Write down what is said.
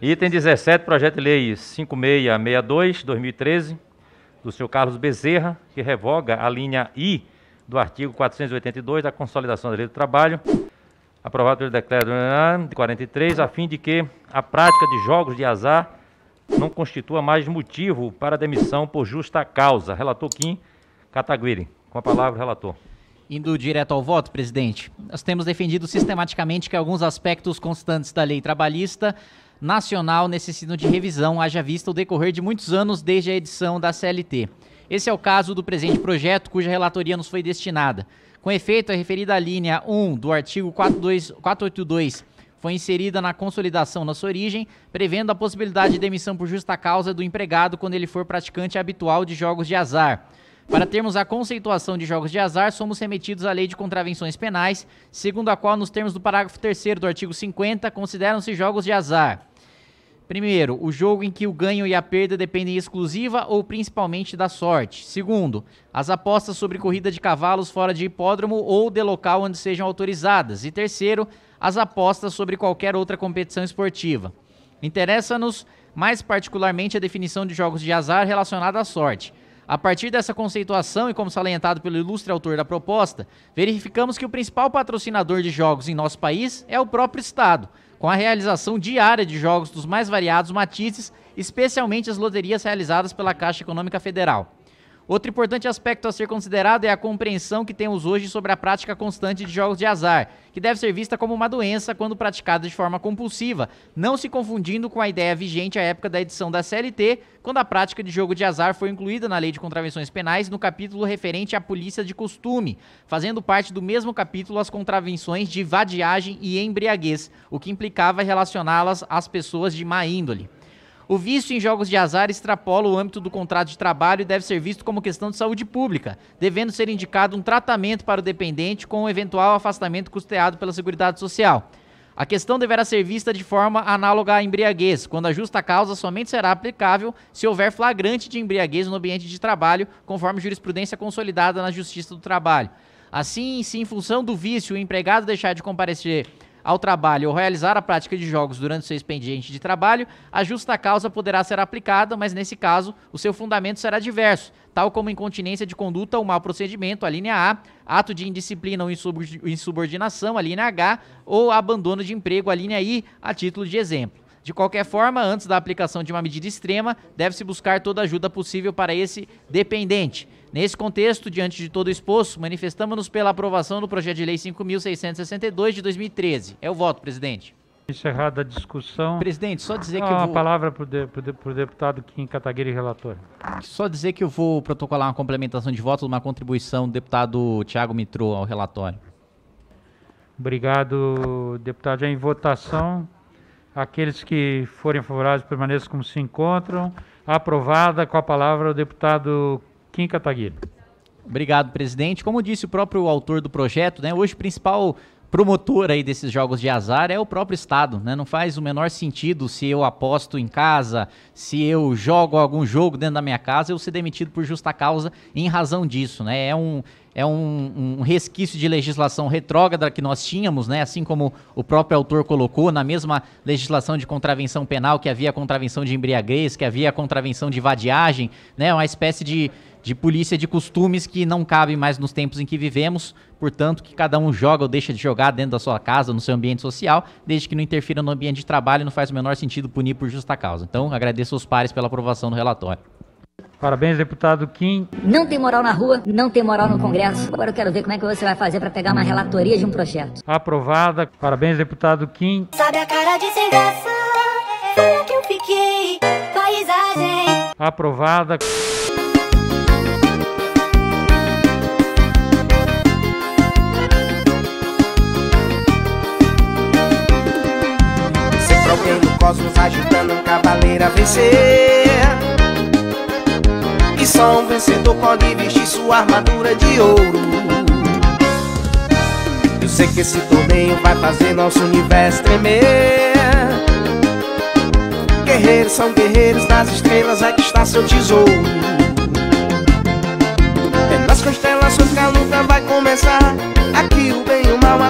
Item 17, projeto de lei 5662-2013, do senhor Carlos Bezerra, que revoga a linha I do artigo 482 da Consolidação da Lei do Trabalho, aprovado pelo decreto de 43, a fim de que a prática de jogos de azar não constitua mais motivo para demissão por justa causa. Relator Kim Cataguiri. Com a palavra, relator. Indo direto ao voto, presidente, nós temos defendido sistematicamente que alguns aspectos constantes da lei trabalhista nacional necessitam de revisão, haja vista o decorrer de muitos anos desde a edição da CLT. Esse é o caso do presente projeto, cuja relatoria nos foi destinada. Com efeito, a referida linha 1 do artigo 482 foi inserida na consolidação na sua origem, prevendo a possibilidade de demissão por justa causa do empregado quando ele for praticante habitual de jogos de azar. Para termos a conceituação de jogos de azar, somos remetidos à Lei de Contravenções Penais, segundo a qual, nos termos do parágrafo 3 do artigo 50, consideram-se jogos de azar. Primeiro, o jogo em que o ganho e a perda dependem exclusiva ou principalmente da sorte. Segundo, as apostas sobre corrida de cavalos fora de hipódromo ou de local onde sejam autorizadas. E terceiro, as apostas sobre qualquer outra competição esportiva. Interessa-nos mais particularmente a definição de jogos de azar relacionada à sorte a partir dessa conceituação e como salientado pelo ilustre autor da proposta, verificamos que o principal patrocinador de jogos em nosso país é o próprio Estado, com a realização diária de jogos dos mais variados matizes, especialmente as loterias realizadas pela Caixa Econômica Federal. Outro importante aspecto a ser considerado é a compreensão que temos hoje sobre a prática constante de jogos de azar, que deve ser vista como uma doença quando praticada de forma compulsiva, não se confundindo com a ideia vigente à época da edição da CLT, quando a prática de jogo de azar foi incluída na Lei de Contravenções Penais no capítulo referente à polícia de costume, fazendo parte do mesmo capítulo as contravenções de vadiagem e embriaguez, o que implicava relacioná-las às pessoas de má índole. O vício em jogos de azar extrapola o âmbito do contrato de trabalho e deve ser visto como questão de saúde pública, devendo ser indicado um tratamento para o dependente com um eventual afastamento custeado pela Seguridade Social. A questão deverá ser vista de forma análoga à embriaguez, quando a justa causa somente será aplicável se houver flagrante de embriaguez no ambiente de trabalho, conforme jurisprudência consolidada na Justiça do Trabalho. Assim, se em função do vício o empregado deixar de comparecer ao trabalho ou realizar a prática de jogos durante seu expediente de trabalho, a justa causa poderá ser aplicada, mas nesse caso o seu fundamento será diverso, tal como incontinência de conduta ou mau procedimento, a linha A, ato de indisciplina ou insubordinação, a linha H, ou abandono de emprego, a linha I, a título de exemplo. De qualquer forma, antes da aplicação de uma medida extrema, deve-se buscar toda ajuda possível para esse dependente. Nesse contexto, diante de todo o exposto, manifestamos-nos pela aprovação do projeto de lei 5.662 de 2013. É o voto, presidente. Encerrada a discussão. Presidente, só dizer ah, que eu vou... A palavra para o deputado Kim Kataguiri, relator. Só dizer que eu vou protocolar uma complementação de voto uma contribuição do deputado Tiago Mitro ao relatório. Obrigado, deputado. em votação, Aqueles que forem favoráveis permaneçam como se encontram. Aprovada com a palavra o deputado Kim Kataguiri. Obrigado, presidente. Como disse o próprio autor do projeto, né, hoje o principal promotor aí desses jogos de azar é o próprio Estado, né? Não faz o menor sentido se eu aposto em casa, se eu jogo algum jogo dentro da minha casa, eu ser demitido por justa causa em razão disso, né? É um, é um, um, resquício de legislação retrógrada que nós tínhamos, né? assim como o próprio autor colocou, na mesma legislação de contravenção penal que havia contravenção de embriaguez, que havia contravenção de vadiagem, né? uma espécie de, de polícia de costumes que não cabe mais nos tempos em que vivemos, portanto que cada um joga ou deixa de jogar dentro da sua casa, no seu ambiente social, desde que não interfira no ambiente de trabalho e não faz o menor sentido punir por justa causa. Então, agradeço aos pares pela aprovação do relatório. Parabéns, deputado Kim. Não tem moral na rua, não tem moral no Congresso. Agora eu quero ver como é que você vai fazer para pegar uma relatoria de um projeto. Aprovada. Parabéns, deputado Kim. Sabe a cara de sem graça que eu fiquei, paisagem. Aprovada. nervosos ajudando um cavaleiro a vencer E só um vencedor pode vestir sua armadura de ouro Eu sei que esse torneio vai fazer nosso universo tremer Guerreiros são guerreiros, nas estrelas é que está seu tesouro É nas constelações que a luta vai começar Aqui o bem e o mal, a